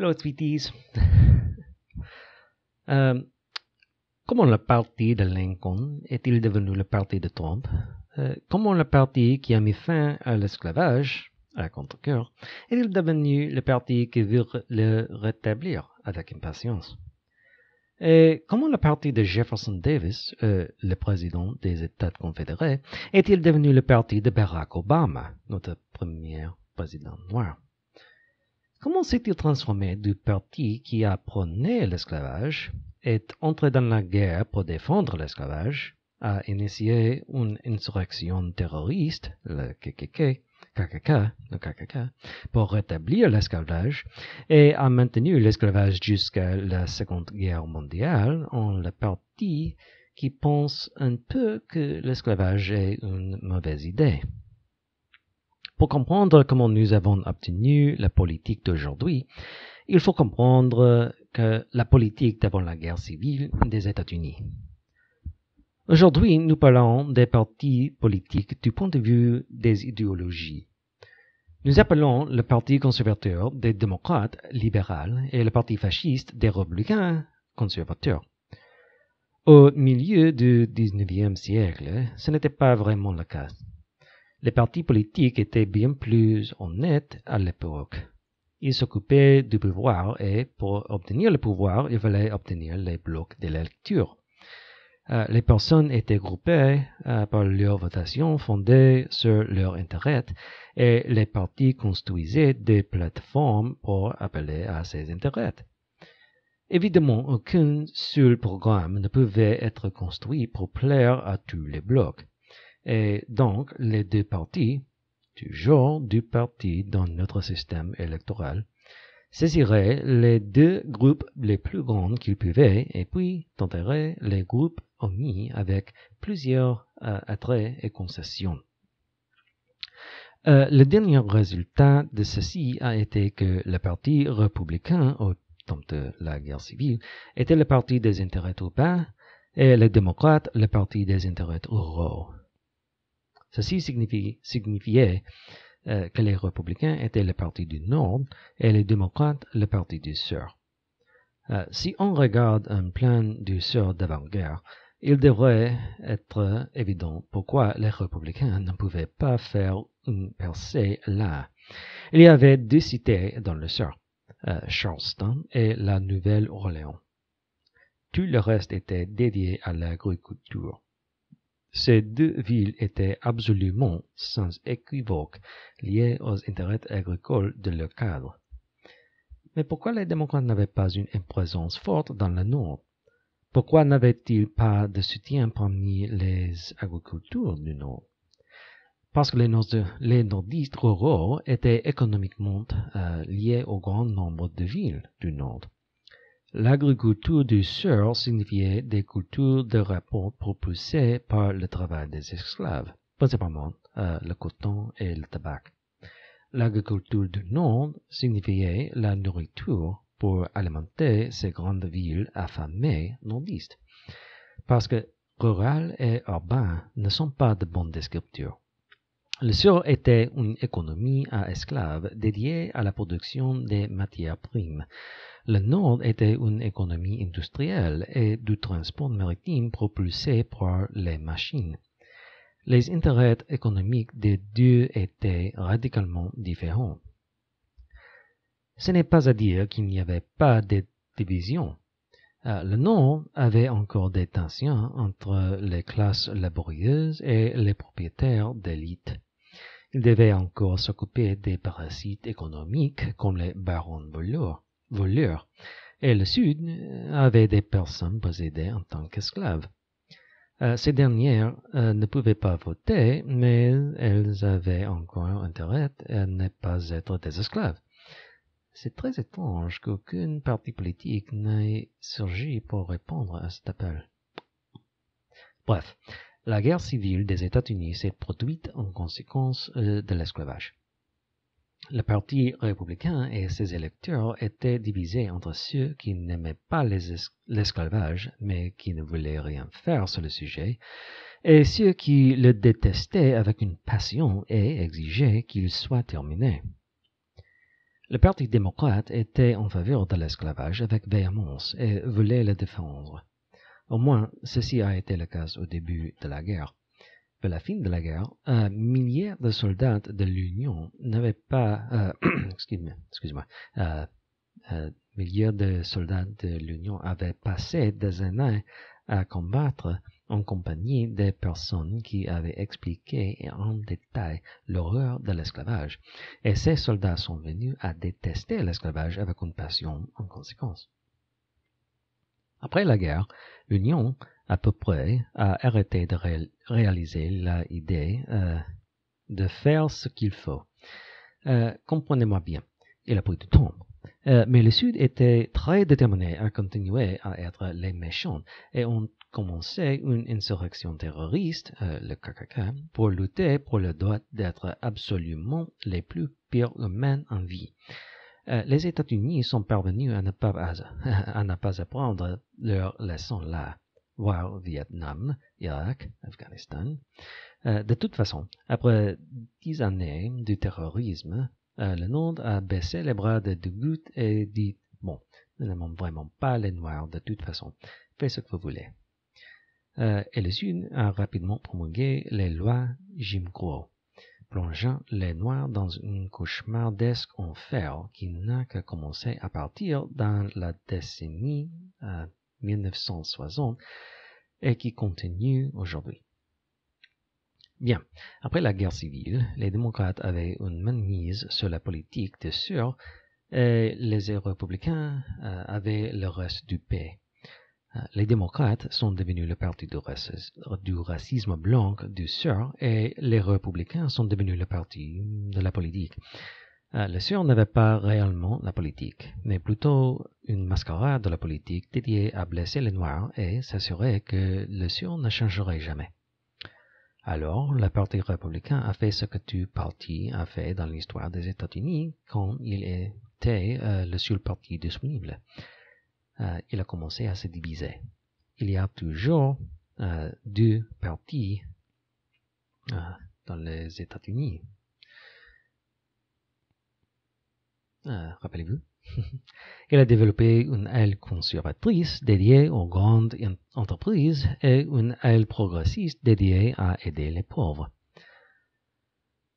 Hello, um, comment le parti de Lincoln est-il devenu le parti de Trump euh, Comment le parti qui a mis fin à l'esclavage, à contre-cœur, est-il devenu le parti qui veut le rétablir avec impatience et euh, comment le parti de Jefferson Davis, euh, le président des États confédérés, est-il devenu le parti de Barack Obama, notre premier président noir Comment s'est-il transformé du parti qui a prôné l'esclavage, est entré dans la guerre pour défendre l'esclavage, a initié une insurrection terroriste, le KKK, KKK, le KKK, pour rétablir l'esclavage et a maintenu l'esclavage jusqu'à la Seconde Guerre mondiale en le parti qui pense un peu que l'esclavage est une mauvaise idée. Pour comprendre comment nous avons obtenu la politique d'aujourd'hui, il faut comprendre que la politique d'avant la guerre civile des États-Unis. Aujourd'hui, nous parlons des partis politiques du point de vue des idéologies. Nous appelons le Parti conservateur des démocrates libéraux et le Parti fasciste des républicains conservateurs. Au milieu du 19e siècle, ce n'était pas vraiment le cas. Les partis politiques étaient bien plus honnêtes à l'époque. Ils s'occupaient du pouvoir et pour obtenir le pouvoir, il fallait obtenir les blocs de lecture. Euh, les personnes étaient groupées euh, par leur votation fondée sur leurs intérêts et les partis construisaient des plateformes pour appeler à ces intérêts. Évidemment, aucun seul programme ne pouvait être construit pour plaire à tous les blocs et donc les deux partis, toujours du parti dans notre système électoral, saisiraient les deux groupes les plus grands qu'ils pouvaient et puis tenteraient les groupes omis avec plusieurs euh, attraits et concessions. Euh, le dernier résultat de ceci a été que le parti républicain au temps de la guerre civile était le parti des intérêts urbains et les démocrates le parti des intérêts ruraux. Ceci signifiait euh, que les républicains étaient le parti du Nord et les démocrates le parti du Sud. Euh, si on regarde un plan du Sud d'avant-guerre, il devrait être évident pourquoi les républicains ne pouvaient pas faire une percée là. Il y avait deux cités dans le Sud, euh, Charleston et la Nouvelle-Orléans. Tout le reste était dédié à l'agriculture. Ces deux villes étaient absolument sans équivoque liées aux intérêts agricoles de leur cadre. Mais pourquoi les démocrates n'avaient pas une présence forte dans le nord Pourquoi n'avaient-ils pas de soutien parmi les agriculteurs du nord Parce que les, nordistes ruraux étaient économiquement euh, liés au grand nombre de villes du nord. L'agriculture du sud signifiait des cultures de rapport propulsées par le travail des esclaves, principalement euh, le coton et le tabac. L'agriculture du nord signifiait la nourriture pour alimenter ces grandes villes affamées nordistes. Parce que rural et urbain ne sont pas de bonnes descriptions. Le sud était une économie à esclaves dédiée à la production des matières premières. Le Nord était une économie industrielle et du transport maritime propulsé par les machines. Les intérêts économiques des deux étaient radicalement différents. Ce n'est pas à dire qu'il n'y avait pas de division. Euh, le Nord avait encore des tensions entre les classes laborieuses et les propriétaires d'élite. Il devait encore s'occuper des parasites économiques comme les barons et le sud avait des personnes possédées en tant qu'esclaves. Euh, ces dernières euh, ne pouvaient pas voter, mais elles avaient encore intérêt à ne pas être des esclaves. C'est très étrange qu'aucune partie politique n'ait surgi pour répondre à cet appel. Bref, la guerre civile des États-Unis s'est produite en conséquence euh, de l'esclavage. Le parti républicain et ses électeurs étaient divisés entre ceux qui n'aimaient pas l'esclavage, mais qui ne voulaient rien faire sur le sujet, et ceux qui le détestaient avec une passion et exigeaient qu'il soit terminé. Le Parti démocrate était en faveur de l'esclavage avec véhémence et voulait le défendre. Au moins, ceci a été le cas au début de la guerre. Vers la fin de la guerre, un millier de soldats de l'Union n'avaient pas, euh, excusez moi euh, euh, milliers de soldats de l'Union avaient passé des années à combattre en compagnie des personnes qui avaient expliqué en détail l'horreur de l'esclavage, et ces soldats sont venus à détester l'esclavage avec une passion en conséquence. Après la guerre, l'Union à peu près, à arrêter de réaliser l'idée euh, de faire ce qu'il faut. Euh, comprenez-moi bien, il a pris du temps. mais le Sud était très déterminé à hein, continuer à être les méchants et ont commencé une insurrection terroriste, euh, le KKK, pour lutter pour le droit d'être absolument les plus pires humains en vie les États-Unis sont parvenus à ne, pas, à ne pas, apprendre leur leçon là voire Vietnam, Irak, Afghanistan. Euh, de toute façon, après dix années de terrorisme, euh, le monde a baissé les bras de Dugout et dit Bon, nous n'aimons vraiment pas les Noirs de toute façon, faites ce que vous voulez. Euh, et le Sud a rapidement promulgué les lois Jim Crow, plongeant les Noirs dans une cauchemardesque enfer qui n'a que commencé à partir dans la décennie 1960 et qui continue aujourd'hui. Bien, après la guerre civile, les démocrates avaient une mainmise sur la politique de sûr et les républicains euh, avaient le reste du pays. Euh, les démocrates sont devenus le parti du racisme, blanc du sur et les républicains sont devenus le parti de la politique. Ah, le sur n'avait pas réellement la politique, mais plutôt une mascarade de la politique dédiée à blesser les Noirs et s'assurer que le sur ne changerait jamais. Alors, le Parti républicain a fait ce que tout parti a fait dans l'histoire des États-Unis quand il était euh, le seul parti disponible. Euh, il a commencé à se diviser. Il y a toujours euh, deux partis dans les États-Unis, Ah, rappelez-vous, il a développé une aile conservatrice dédiée aux grandes entreprises et une aile progressiste dédiée à aider les pauvres.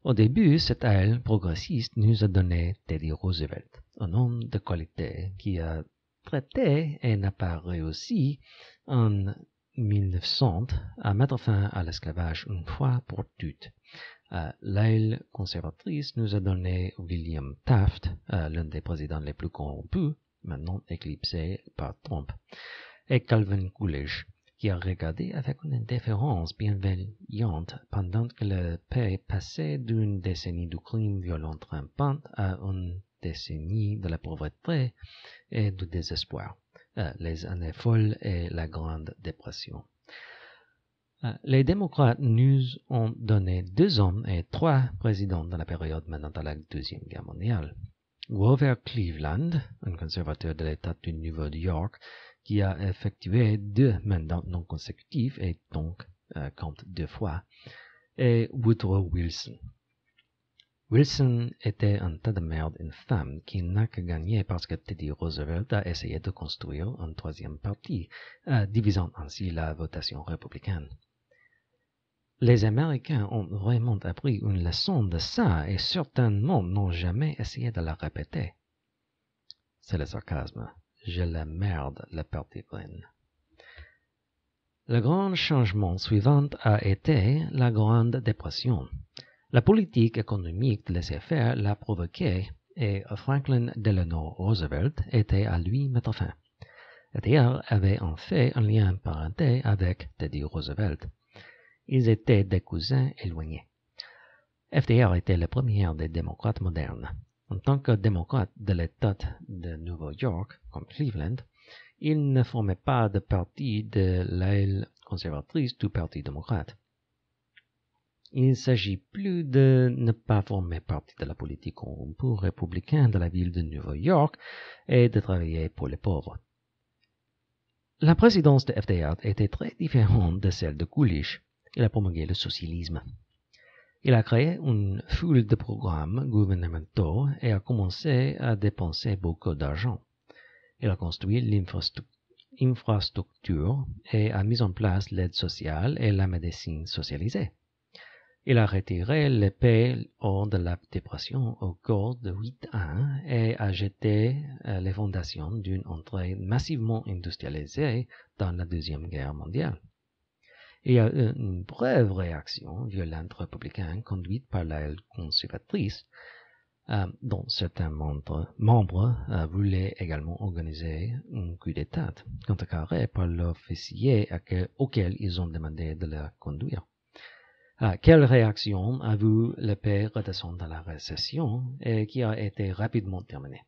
Au début, cette aile progressiste nous a donné Teddy Roosevelt, un homme de qualité qui a traité et n'a pas réussi en 1900 à mettre fin à l'esclavage une fois pour toutes. Euh, l'aile conservatrice nous a donné William Taft, euh, l'un des présidents les plus corrompus, maintenant éclipsé par Trump, et Calvin Coolidge, qui a regardé avec une indifférence bienveillante pendant que le pays passait d'une décennie de crimes violents trempants à une décennie de la pauvreté et du désespoir, euh, les années folles et la Grande Dépression. Euh, les démocrates nous ont donné deux hommes et trois présidents dans la période menant à la Deuxième Guerre mondiale. Grover Cleveland, un conservateur de l'État du Nouveau-York, qui a effectué deux mandats non consécutifs et donc euh, compte deux fois, et Woodrow Wilson. Wilson était un tas de merde femme qui n'a que gagné parce que Teddy Roosevelt a essayé de construire un troisième parti, euh, divisant ainsi la votation républicaine. Les Américains ont vraiment appris une leçon de ça et certainement n'ont jamais essayé de la répéter. C'est le sarcasme. Je la merde, la partie brune. Le grand changement suivant a été la Grande Dépression. La politique économique de laisser faire l'a provoqué et Franklin Delano Roosevelt était à lui mettre fin. Thiers avait en fait un lien parenté avec Teddy Roosevelt. Ils étaient des cousins éloignés. FDR était la première des démocrates modernes. En tant que démocrate de l'État de New York, comme Cleveland, il ne formait pas de parti de l'aile conservatrice du Parti démocrate. Il s'agit plus de ne pas former partie de la politique pour républicaine de la ville de New York et de travailler pour les pauvres. La présidence de FDR était très différente de celle de Coolidge. Il a promulgué le socialisme. Il a créé une foule de programmes gouvernementaux et a commencé à dépenser beaucoup d'argent. Il a construit l'infrastructure et a mis en place l'aide sociale et la médecine socialisée. Il a retiré l'épée hors de la dépression au cours de 8 ans et a jeté euh, les fondations d'une entrée massivement industrialisée dans la Deuxième Guerre mondiale. Il y a une brève réaction violente républicaine conduite par la conservatrice, euh, dont certains membres, euh, voulaient également organiser un coup d'État, contrecarré par l'officier auquel ils ont demandé de la conduire. Euh, quelle réaction a vu le pays redescendre dans la récession et qui a été rapidement terminée?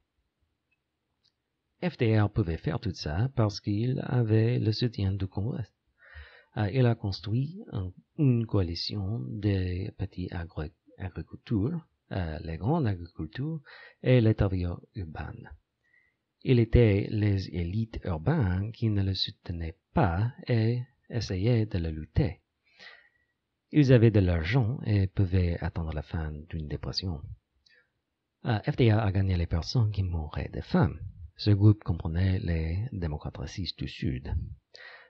FDR pouvait faire tout ça parce qu'il avait le soutien du Congrès il euh, a construit une coalition des petits agriculteurs, les grandes agriculteurs et les travailleurs urbains. Il était les élites urbaines qui ne le soutenaient pas et essayaient de le lutter. Ils avaient de l'argent et pouvaient attendre la fin d'une dépression. Euh, FDA a gagné les personnes qui mouraient de faim. Ce groupe comprenait les démocrates racistes du Sud.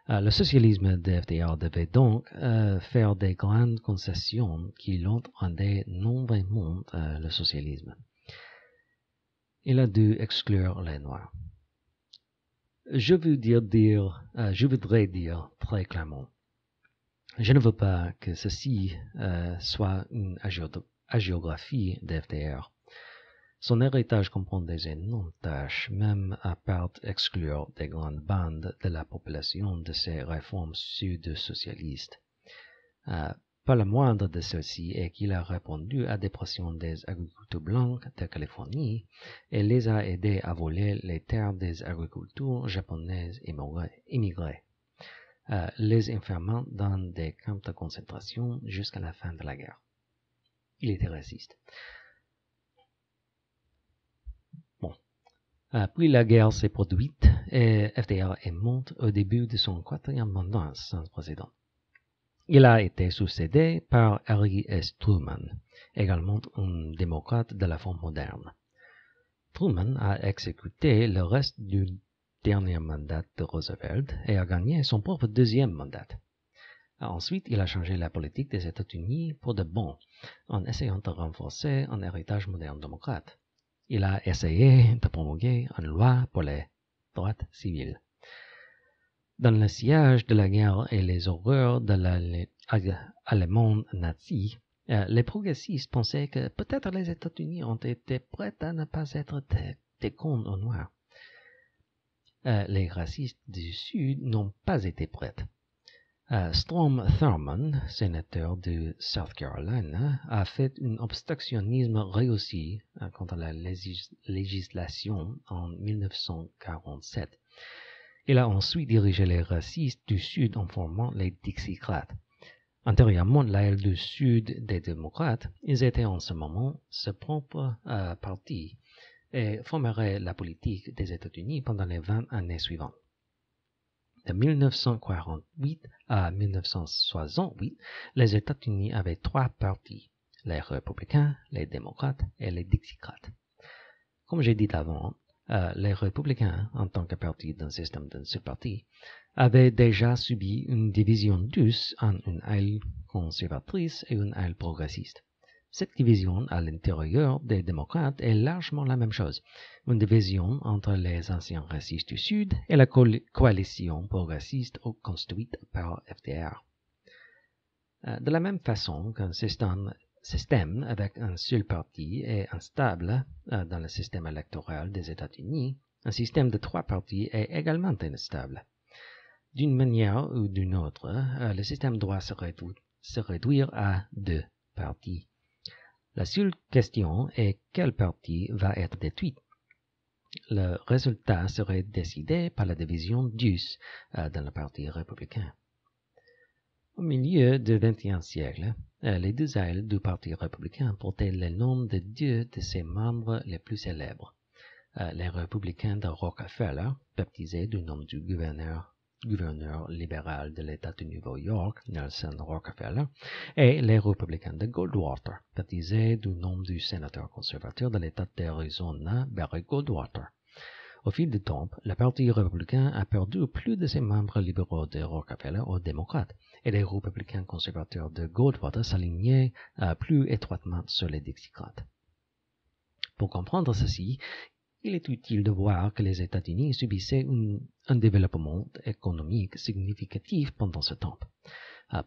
Euh, le socialisme d'FDR devait donc euh, faire des grandes concessions qui l'ont rendu non vraiment euh, le socialisme. Il a dû exclure les Noirs. Je, veux dire, dire je voudrais dire très clairement, je ne veux pas que ceci soit une agiographie d'FDR. Son héritage comprend des énormes tâches, même à part exclure des grandes bandes de la population de ces réformes sud socialistes euh, pas la moindre de celles-ci est qu'il a répondu à des pressions des agriculteurs blancs de Californie et les a aidés à voler les terres des agriculteurs japonaises immigrés, euh, les enfermant dans des camps de concentration jusqu'à la fin de la guerre. Il était raciste. Puis la guerre s'est produite et FDR est monté au début de son quatrième mandat sans président. Il a été succédé par Harry S. Truman, également un démocrate de la forme moderne. Truman a exécuté le reste du dernier mandat de Roosevelt et a gagné son propre deuxième mandat. Ensuite, il a changé la politique des États-Unis pour de bon, en essayant de renforcer un héritage moderne démocrate. Il a essayé e, de promouvoir une loi pour les droits civils. Dans le sillage de la guerre et les horreurs de l'Allemagne nazie, euh, les progressistes pensaient que peut-être les États-Unis ont été prêts à ne pas être des, cons noirs. Euh, les racistes du Sud n'ont pas été prêts. Euh, Strom Thurmond, sénateur de South Carolina, a fait un obstructionnisme réussi euh, contre la législation en 1947. Il a ensuite dirigé les racistes du Sud en formant les Dixiecrates. Antérieurement, l'aile du Sud des démocrates, ils étaient en ce moment ce propre euh, parti et formeraient la politique des États-Unis pendant les 20 années suivantes. De 1948 à 1968, les États-Unis avaient trois partis, les républicains, les démocrates et les dixicrates. Comme j'ai dit avant, euh, les républicains, en tant que parti d'un système d'un seul parti, avaient déjà subi une division douce en une aile conservatrice et une aile progressiste. Cette division à l'intérieur des démocrates est largement la même chose, une division entre les anciens racistes du Sud et la coalition progressiste construite par FDR. Euh, de la même façon qu'un système, avec un seul parti est instable euh, dans le système électoral des États-Unis, un système de trois partis est également instable. D'une manière ou d'une autre, euh, le système doit se réduire à deux partis la seule question est quel parti va être détruit. Le résultat serait décidé par la division d'us euh, dans le parti républicain. Au milieu du XXIe siècle, euh, les deux ailes du Parti républicain portaient le nom de deux de ses membres les plus célèbres, euh, les républicains de Rockefeller, baptisés du nom du gouverneur gouverneur libéral de l'État de New York, Nelson Rockefeller, et les républicains de Goldwater, baptisé du nom du sénateur conservateur de l'État d'Arizona, Barry Goldwater. Au fil du temps, le Parti républicain a perdu plus de ses membres libéraux de Rockefeller aux démocrates, et les républicains conservateurs de Goldwater s'alignaient euh, plus étroitement sur les démocrates. Pour comprendre ceci, il est utile de voir que les États-Unis subissaient un, développement économique significatif pendant ce temps.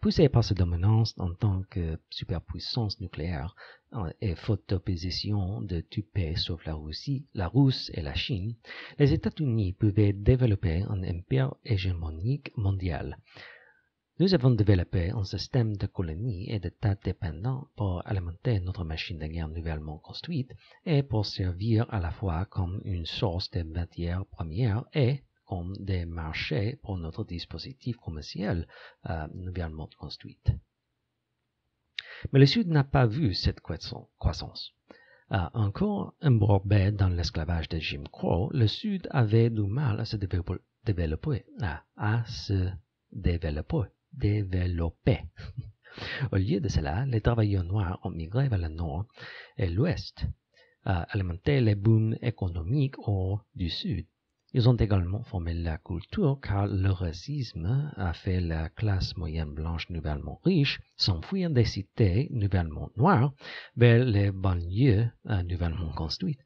Poussés par cette dominance en tant que superpuissance nucléaire euh, et faute d'opposition de tout pays sauf la Russie, la Russie et la Chine, les États-Unis pouvaient développer un empire hégémonique mondial nous avons développé un système de colonies et d'États dépendants pour alimenter notre machine de guerre nouvellement construite et pour servir à la fois comme une source de matières premières et comme des marchés pour notre dispositif commercial euh, nouvellement construit. Mais le Sud n'a pas vu cette croissance. encore euh, embourbé dans l'esclavage de Jim Crow, le Sud avait du mal à se développer. à se développer développés. Au lieu de cela, les travailleurs noirs ont migré vers le nord et l'ouest, alimenté les booms économiques au du sud. Ils ont également formé la culture car le racisme a fait la classe moyenne blanche nouvellement riche s'enfuir des cités nouvellement noires vers les banlieues euh, nouvellement construites.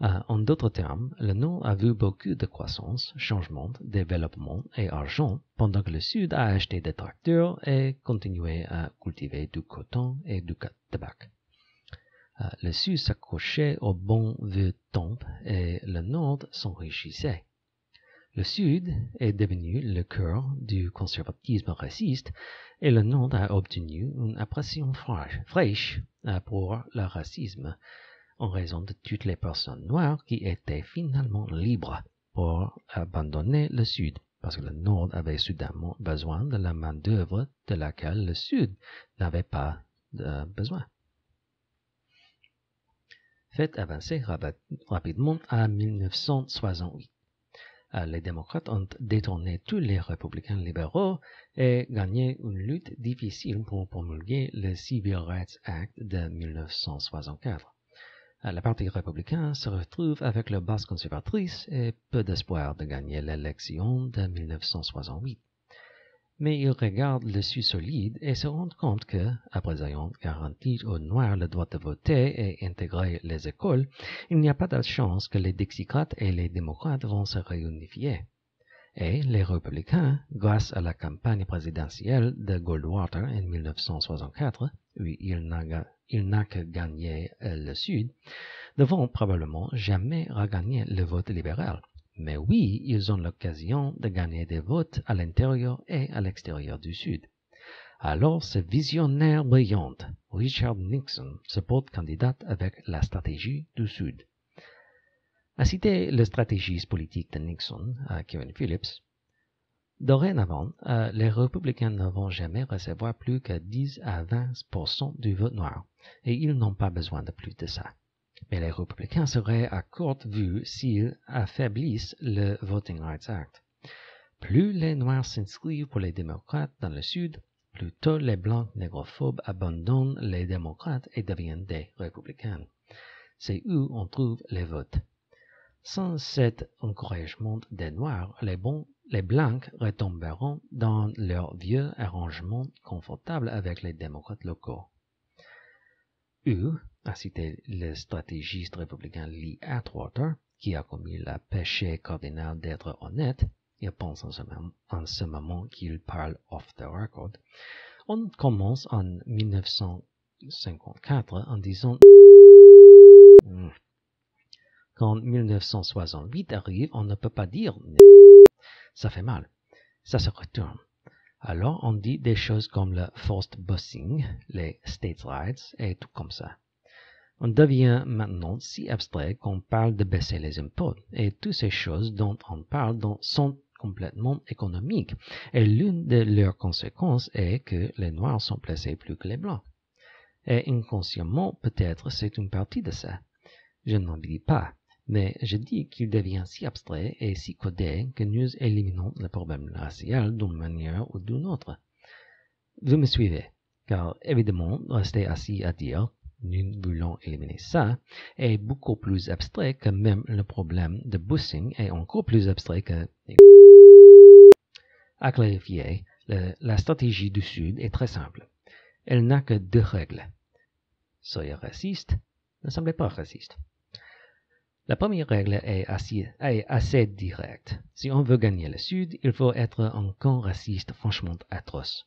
Ah, en d'autres termes, le Nord a vu beaucoup de croissance, changement, développement et argent, pendant que le Sud a acheté des tracteurs et continué à cultiver du coton et du tabac. Ah, le Sud s'accrochait au bon vieux temps et le Nord s'enrichissait. Le Sud est devenu le cœur du conservatisme raciste et le Nord a obtenu une impression fraîche ah, pour le racisme en raison de toutes les personnes noires qui étaient finalement libres pour abandonner le Sud, parce que le Nord avait soudainement besoin de la main-d'œuvre de laquelle le Sud n'avait pas euh, besoin. Faites avancer rapidement à 1968. Euh, les démocrates ont détourné tous les républicains libéraux et gagné une lutte difficile pour promulguer le Civil Rights Act de 1964. Ah, la partie républicaine se retrouve avec la base conservatrice et peu d'espoir de gagner l'élection de 1968. Mais ils regardent le Sud solide et se rendent compte que, après ayant garanti aux Noirs le droit de voter et intégrer les écoles, il n'y a pas de chance que les Dixicrates et les démocrates vont se réunifier. Et les républicains, grâce à la campagne présidentielle de Goldwater en 1964, où il n'a il n'a que gagné euh, le Sud, ne vont probablement jamais regagner le vote libéral. Mais oui, ils ont l'occasion de gagner des votes à l'intérieur et à l'extérieur du Sud. Alors ce visionnaire brillant, Richard Nixon, se porte candidat avec la stratégie du Sud. À citer le stratégiste politique de Nixon, euh, Kevin Phillips, Dorénavant, euh, les républicains ne vont jamais recevoir plus que 10 à 20 du vote noir, et ils n'ont pas besoin de plus de ça. Mais les républicains seraient à courte vue s'ils affaiblissent le Voting Rights Act. Plus les Noirs s'inscrivent pour les démocrates dans le Sud, plus tôt les Blancs négrophobes abandonnent les démocrates et deviennent des républicains. C'est où on trouve les votes. Sans cet encouragement des Noirs, les bons les Blancs retomberont dans leur vieux arrangement confortable avec les démocrates locaux. U a cité le stratégiste républicain Lee Atwater, qui a commis le péché cardinal d'être honnête, il pense en ce, moment, en ce moment qu'il parle off the record, on commence en 1954 en disant hmm. quand 1968 arrive, on ne peut pas dire ça fait mal, ça se retourne. Alors on dit des choses comme le forced bossing, les state rights et tout comme ça. On devient maintenant si abstrait qu'on parle de baisser les impôts et toutes ces choses dont on parle sont complètement économiques et l'une de leurs conséquences est que les noirs sont placés plus que les blancs. Et inconsciemment, peut-être c'est une partie de ça. Je n'en dis pas. Mais je dis qu'il devient si abstrait et si codé que nous éliminons le problème racial d'une manière ou d'une autre. Vous me suivez, car évidemment, rester assis à dire nous voulons éliminer ça est beaucoup plus abstrait que même le problème de Bussing est encore plus abstrait que. À clarifier, la stratégie du Sud est très simple. Elle n'a que deux règles. Soyez raciste, ne semblez pas raciste. La première règle est assez, assez directe. Si on veut gagner le Sud, il faut être un camp raciste franchement atroce.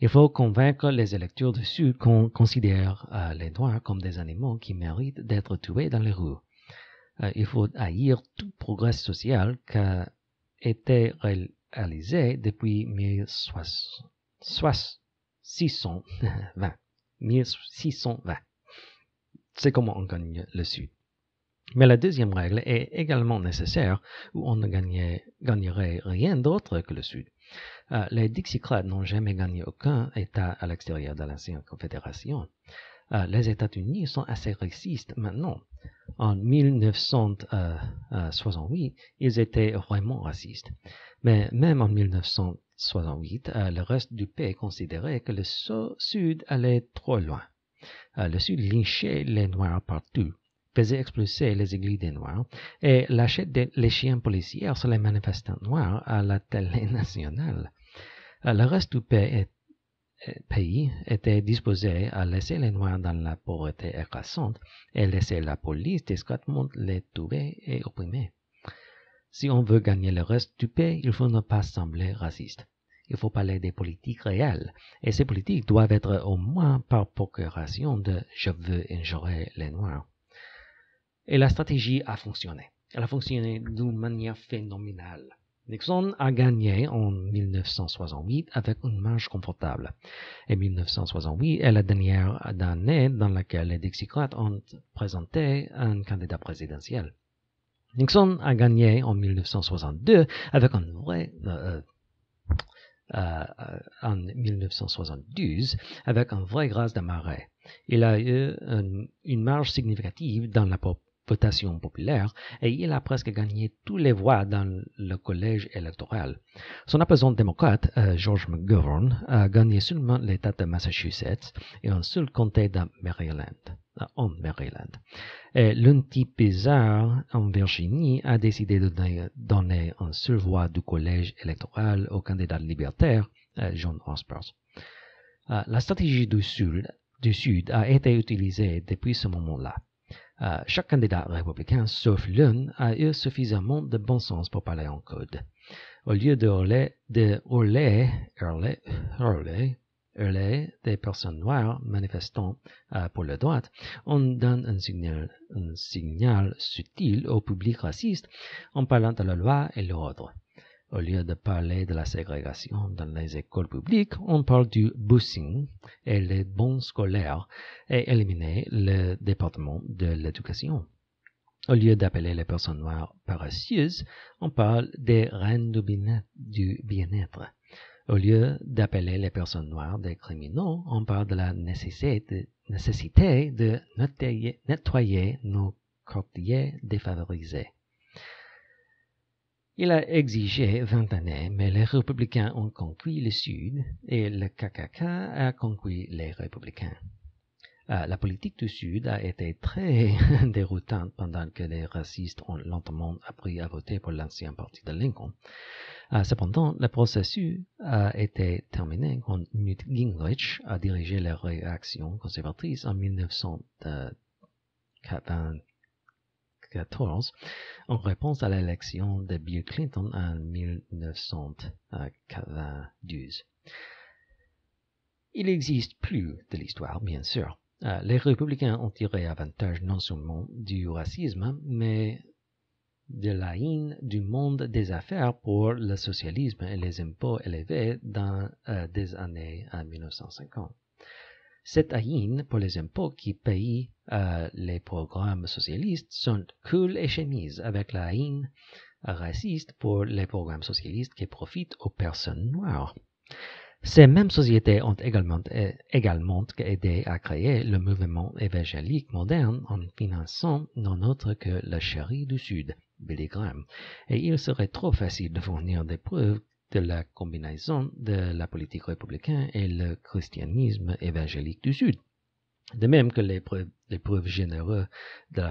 Il faut convaincre les électeurs du Sud qu'on considère euh, les Noirs comme des animaux qui méritent d'être tués dans les rues. Euh, il faut haïr tout progrès social qui a été réalisé depuis 1620. 1620. C'est comment on gagne le Sud. Mais la deuxième règle est également nécessaire, où on ne gagnerait rien d'autre que le Sud. Euh, les Dixiecrates n'ont jamais gagné aucun État à l'extérieur de l'ancienne Confédération. Euh, les États-Unis sont assez racistes maintenant. En 1968, ils étaient vraiment racistes. Mais même en 1968, euh, le reste du pays considérait que le Sud allait trop loin. le Sud lynchait les Noirs partout faisait expulser les églises des Noirs et lâchait des, les chiens policiers sur les manifestants noirs à la télé nationale. Euh, le reste du pays, était disposé à laisser les Noirs dans la pauvreté écrasante et laisser la police discrètement les tuer et opprimer. Si on veut gagner le reste du pays, il faut ne pas sembler raciste. Il faut parler des politiques réelles, et ces politiques doivent être au moins par procuration de je veux injurer les Noirs. Et la stratégie a fonctionné. Elle a fonctionné d'une manière phénoménale. Nixon a gagné en 1968 avec une marge confortable. Et 1968 est la dernière année dans laquelle les démocrates ont présenté un candidat présidentiel. Nixon a gagné en 1962 avec un vrai... Euh, euh, euh, en 1972 avec un vrai grâce de marais. Il a eu une, une marge significative dans la population votation populaire et il a presque gagné tous les voix dans le collège électoral. Son opposant démocrate, euh, George McGovern, a gagné seulement l'État de Massachusetts et un seul comté de Maryland, euh, en Maryland. Et bizarre en Virginie a décidé de donner un seul voix du collège électoral au candidat libertaire, euh, John Osborne. la stratégie du Sud a été utilisée depuis ce moment-là. Euh, chaque candidat républicain, sauf l'un, a eu suffisamment de bon sens pour parler en code. Au lieu de hurler, de hurler, hurler, hurler, des personnes noires manifestant euh, pour la droite, on donne un signal, un signal subtil au public raciste en parlant de la loi et l'ordre. Au lieu de parler de la ségrégation dans les écoles publiques, on parle du busing et les bons scolaires et éliminer le département de l'éducation. Au lieu d'appeler les personnes noires paresseuses, on parle des reines du bien-être. Au lieu d'appeler les personnes noires des criminaux, on parle de la nécessité, de nettoyer nos quartiers défavorisés. Il a exigé 20 années, mais les républicains ont conquis le Sud et le KKK a conquis les républicains. Euh, la politique du Sud a été très déroutante pendant que les racistes ont lentement appris à voter pour l'ancien parti de Lincoln. Euh, cependant, le processus a été terminé quand Newt Gingrich a dirigé la réaction conservatrice en 1980 en réponse à l'élection de Bill Clinton en 1992. Il n'existe plus de l'histoire, bien sûr. Euh, les républicains ont tiré avantage non seulement du racisme, mais de la haine du monde des affaires pour le socialisme et les impôts élevés dans euh, des années 1950. Euh, cette haine pour les impôts qui payent euh, les programmes socialistes, sont cool et chemise avec la haine raciste pour les programmes socialistes qui profitent aux personnes noires. Ces mêmes sociétés ont également, euh, également aidé à créer le mouvement évangélique moderne en finançant non autre que la Chérie du Sud, Billy Graham, et il serait trop facile de fournir des preuves de la combinaison de la politique républicaine et le christianisme évangélique du Sud. De même que les preuves, généreuses de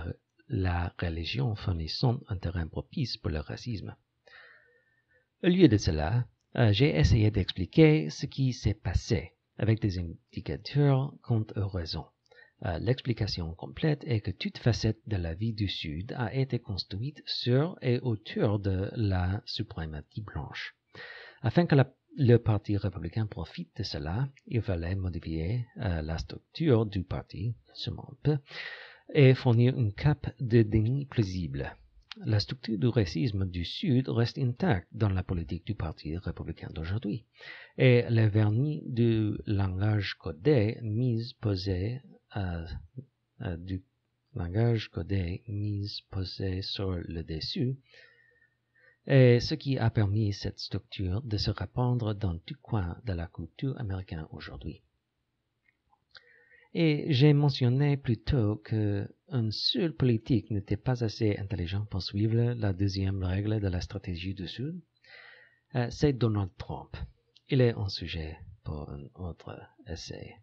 la, religion fournissant un terrain propice pour le racisme. Au lieu de cela, euh, j'ai essayé d'expliquer ce qui s'est passé avec des indicateurs contre raison. Euh, l'explication complète est que toute facette de la vie du Sud a été construite sur et autour de la suprématie blanche. Afin que le Parti républicain profite de cela, il fallait modifier euh, la structure du parti, ce monde, et fournir une cape de déni plausible. La structure du racisme du Sud reste intacte dans la politique du Parti républicain d'aujourd'hui, et le vernis du langage codé mise posé euh, euh, du langage codé mis posé sur le dessus et ce qui a permis cette structure de se répandre dans tout coin de la culture américaine aujourd'hui. Et j'ai mentionné plus tôt un seul politique n'était pas assez intelligent pour suivre la deuxième règle de la stratégie du Sud. Euh, c'est Donald Trump. Il est un sujet pour un autre essai.